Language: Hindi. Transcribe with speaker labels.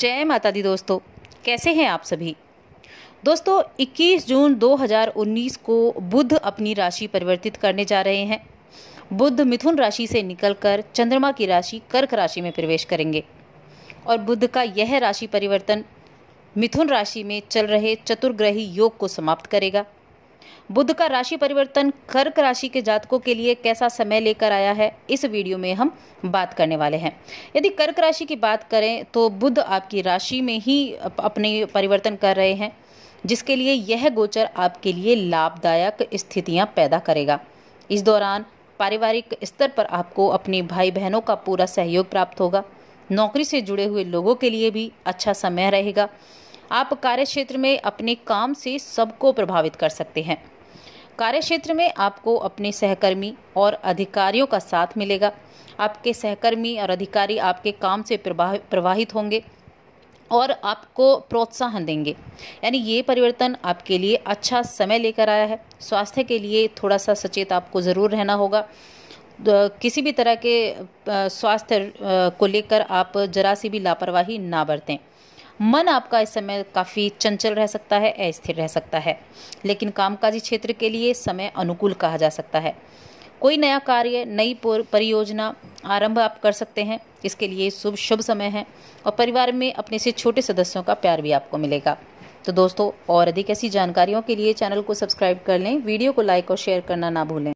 Speaker 1: जय माता दी दोस्तों कैसे हैं आप सभी दोस्तों 21 जून 2019 को बुध अपनी राशि परिवर्तित करने जा रहे हैं बुध मिथुन राशि से निकलकर चंद्रमा की राशि कर्क राशि में प्रवेश करेंगे और बुध का यह राशि परिवर्तन मिथुन राशि में चल रहे चतुर्ग्रही योग को समाप्त करेगा बुध का राशि परिवर्तन कर्क राशि के जातकों के लिए कैसा समय लेकर आया है इस वीडियो में हम बात करने वाले हैं यदि कर्क राशि की बात करें तो बुद्ध आपकी राशि में ही अपने परिवर्तन कर रहे हैं जिसके लिए यह गोचर आपके लिए लाभदायक स्थितियां पैदा करेगा इस दौरान पारिवारिक स्तर पर आपको अपने भाई बहनों का पूरा सहयोग प्राप्त होगा नौकरी से जुड़े हुए लोगों के लिए भी अच्छा समय रहेगा आप कार्य क्षेत्र में अपने काम से सबको प्रभावित कर सकते हैं कार्य क्षेत्र में आपको अपने सहकर्मी और अधिकारियों का साथ मिलेगा आपके सहकर्मी और अधिकारी आपके काम से प्रभावित होंगे और आपको प्रोत्साहन देंगे यानी ये परिवर्तन आपके लिए अच्छा समय लेकर आया है स्वास्थ्य के लिए थोड़ा सा सचेत आपको ज़रूर रहना होगा किसी भी तरह के स्वास्थ्य को लेकर आप जरा सी भी लापरवाही ना बरतें मन आपका इस समय काफ़ी चंचल रह सकता है अस्थिर रह सकता है लेकिन कामकाजी क्षेत्र के लिए समय अनुकूल कहा जा सकता है कोई नया कार्य नई परियोजना आरंभ आप कर सकते हैं इसके लिए शुभ शुभ समय है और परिवार में अपने से छोटे सदस्यों का प्यार भी आपको मिलेगा तो दोस्तों और अधिक ऐसी जानकारियों के लिए चैनल को सब्सक्राइब कर लें वीडियो को लाइक और शेयर करना ना भूलें